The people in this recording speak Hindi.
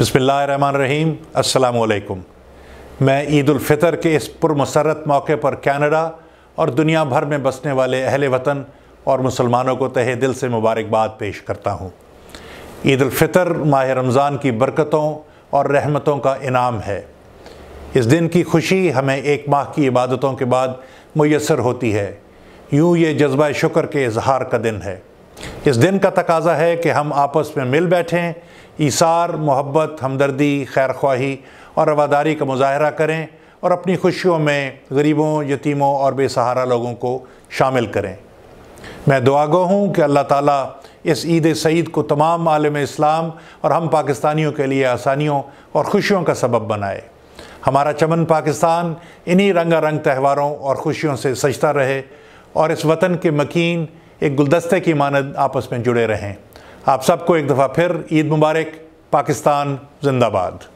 बसमीम अलकुम मैं ईदालफ़ितर के इस पुरमसरत मौके पर कैनेडा और दुनिया भर में बसने वाले अहल वतन और मुसलमानों को तहे दिल से मुबारकबाद पेश करता हूँ ईदालफ़ितर माह रमज़ान की बरकतों और रहमतों का इनाम है इस दिन की खुशी हमें एक माह की इबादतों के बाद मैसर होती है यूँ ये जज्बा शुक्र के इजहार का दिन है इस दिन का तकाजा है कि हम आपस में मिल बैठें ईसार मोहब्बत हमदर्दी खैर ख्वाही और रवादारी का मुजाहरा करें और अपनी खुशियों में गरीबों यतीमों और बेसहारा लोगों को शामिल करें मैं दुआगो हूँ कि अल्लाह ताला इस ईद सईद को तमाम आलम इस्लाम और हम पाकिस्तानियों के लिए आसानियों और खुशियों का सबब बनाए हमारा चमन पाकिस्तान इन्हीं रंगा रंग त्यौहारों और ख़ुशियों से सजता रहे और इस वतन के मकीन एक गुलदस्ते की मानद आपस में जुड़े रहें आप सबको एक दफ़ा फिर ईद मुबारक पाकिस्तान जिंदाबाद